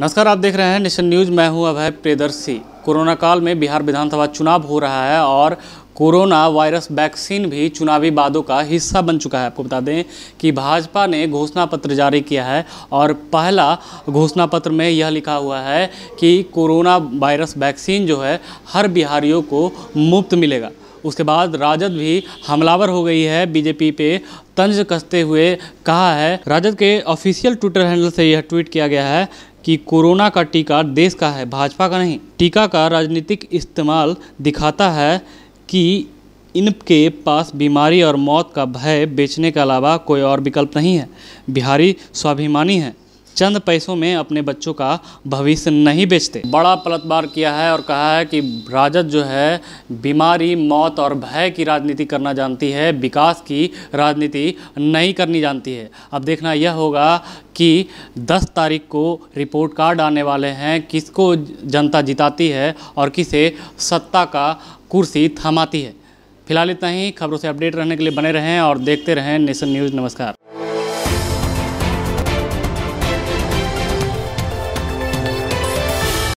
नमस्कार आप देख रहे हैं नेशन न्यूज मैं हूं अभय प्रियदर्शी कोरोना काल में बिहार विधानसभा चुनाव हो रहा है और कोरोना वायरस वैक्सीन भी चुनावी वादों का हिस्सा बन चुका है आपको बता दें कि भाजपा ने घोषणा पत्र जारी किया है और पहला घोषणा पत्र में यह लिखा हुआ है कि कोरोना वायरस वैक्सीन जो है हर बिहारियों को मुफ्त मिलेगा उसके बाद राजद भी हमलावर हो गई है बीजेपी पे तंज कसते हुए कहा है राजद के ऑफिशियल ट्विटर हैंडल से यह ट्वीट किया गया है कि कोरोना का टीका देश का है भाजपा का नहीं टीका का राजनीतिक इस्तेमाल दिखाता है कि इनके पास बीमारी और मौत का भय बेचने के अलावा कोई और विकल्प नहीं है बिहारी स्वाभिमानी है चंद पैसों में अपने बच्चों का भविष्य नहीं बेचते बड़ा पलटवार किया है और कहा है कि राजद जो है बीमारी मौत और भय की राजनीति करना जानती है विकास की राजनीति नहीं करनी जानती है अब देखना यह होगा कि 10 तारीख को रिपोर्ट कार्ड आने वाले हैं किसको जनता जिताती है और किसे सत्ता का कुर्सी थमाती है फिलहाल इतना ही खबरों से अपडेट रहने के लिए बने रहें और देखते रहें नेशन न्यूज़ नमस्कार